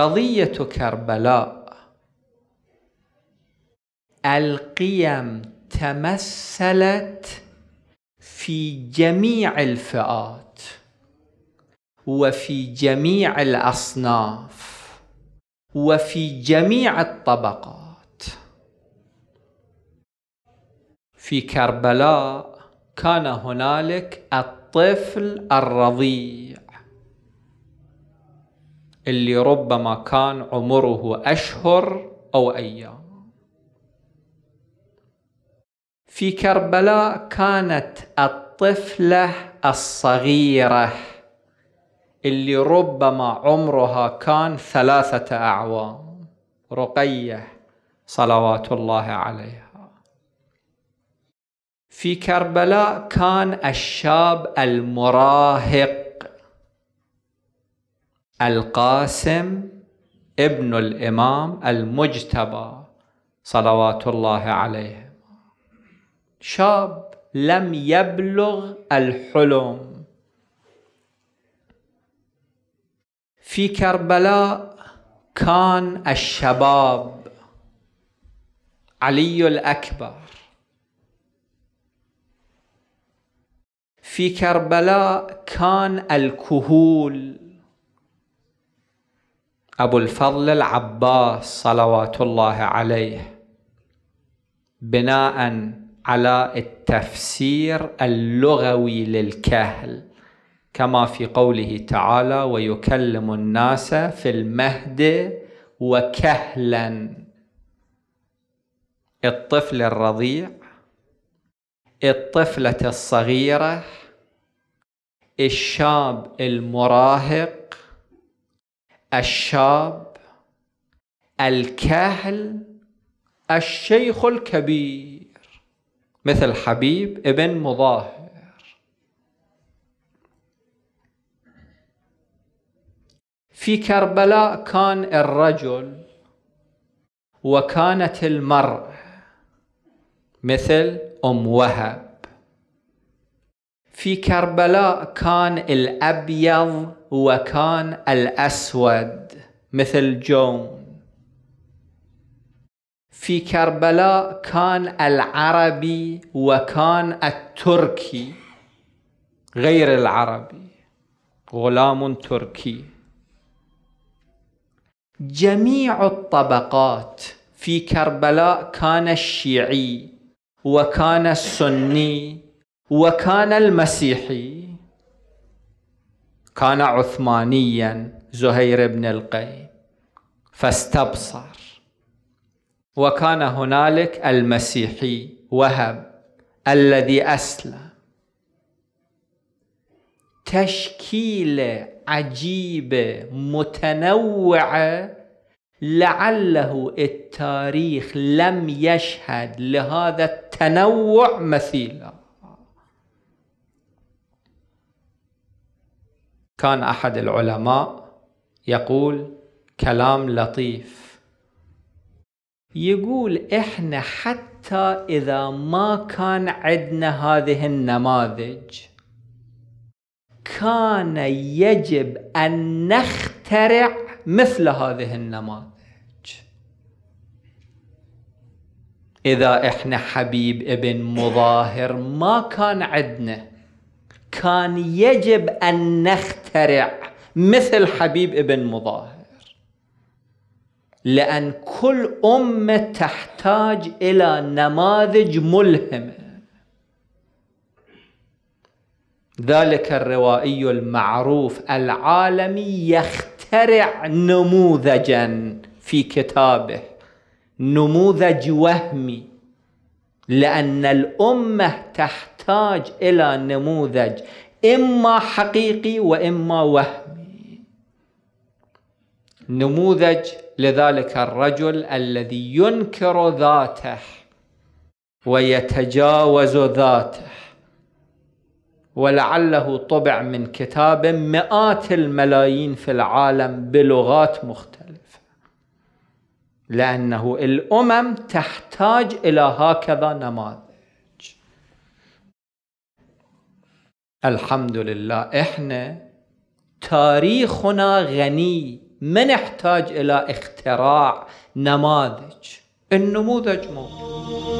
قضية كربلاء القيم تمثلت في جميع الفئات وفي جميع الأصناف وفي جميع الطبقات في كربلاء كان هنالك الطفل الرضيع اللي ربما كان عمره أشهر أو أيام في كربلاء كانت الطفلة الصغيرة اللي ربما عمرها كان ثلاثة أعوام رقية صلوات الله عليها في كربلاء كان الشاب المراهق القاسم ابن الإمام المجتبى صلوات الله عليه شاب لم يبلغ الحلم في كربلاء كان الشباب علي الأكبر في كربلاء كان الكهول أبو الفضل العباس صلوات الله عليه بناء على التفسير اللغوي للكهل كما في قوله تعالى ويكلم الناس في المهد وكهلا الطفل الرضيع الطفله الصغيره الشاب المراهق الشاب الكاهل الشيخ الكبير مثل حبيب ابن مظاهر في كربلاء كان الرجل وكانت المرأة مثل أم وهب في كربلاء كان الأبيض وكان الأسود مثل جون في كربلاء كان العربي وكان التركي غير العربي غلام تركي جميع الطبقات في كربلاء كان الشيعي وكان السني وكان المسيحي كان عثمانيا زهير بن القي فاستبصر وكان هنالك المسيحي وهب الذي اسلم تشكيله عجيبه متنوعه لعله التاريخ لم يشهد لهذا التنوع مثيلا كان احد العلماء يقول كلام لطيف يقول احنا حتى اذا ما كان عندنا هذه النماذج كان يجب ان نخترع مثل هذه النماذج اذا احنا حبيب ابن مظاهر ما كان عندنا كان يجب أن نخترع مثل حبيب ابن مظاهر لأن كل أمة تحتاج إلى نماذج ملهمة ذلك الروائي المعروف العالمي يخترع نموذجا في كتابه نموذج وهمي لأن الأمة تحتاج يحتاج إلى نموذج إما حقيقي وإما وهمي نموذج لذلك الرجل الذي ينكر ذاته ويتجاوز ذاته ولعله طبع من كتاب مئات الملايين في العالم بلغات مختلفة لأنه الأمم تحتاج إلى هكذا نماذج الحمد لله احنا تاريخنا غني ما نحتاج الى اختراع نماذج النموذج موجود